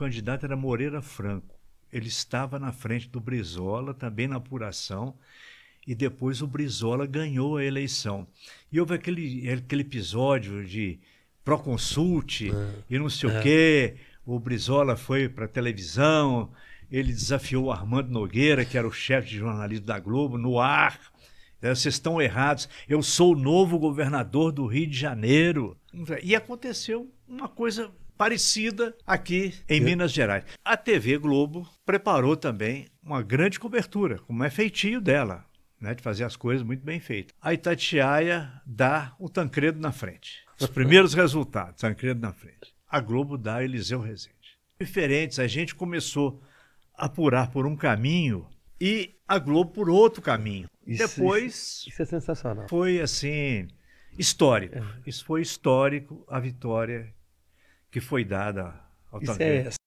candidato era Moreira Franco. Ele estava na frente do Brizola, também na apuração, e depois o Brizola ganhou a eleição. E houve aquele, aquele episódio de Proconsulte é. e não sei é. o quê. O Brizola foi para a televisão, ele desafiou o Armando Nogueira, que era o chefe de jornalismo da Globo, no ar. É, vocês estão errados. Eu sou o novo governador do Rio de Janeiro. E aconteceu uma coisa parecida aqui em Eu... Minas Gerais. A TV Globo preparou também uma grande cobertura, como é feitio dela. Né, de fazer as coisas muito bem feitas. A Itatiaia dá o Tancredo na frente. Os primeiros resultados, Tancredo na frente. A Globo dá a Eliseu Rezende. Diferentes, a gente começou a apurar por um caminho e a Globo por outro caminho. Isso, Depois. Isso é sensacional. Foi assim, histórico. É. Isso foi histórico a vitória que foi dada ao Isso É essa.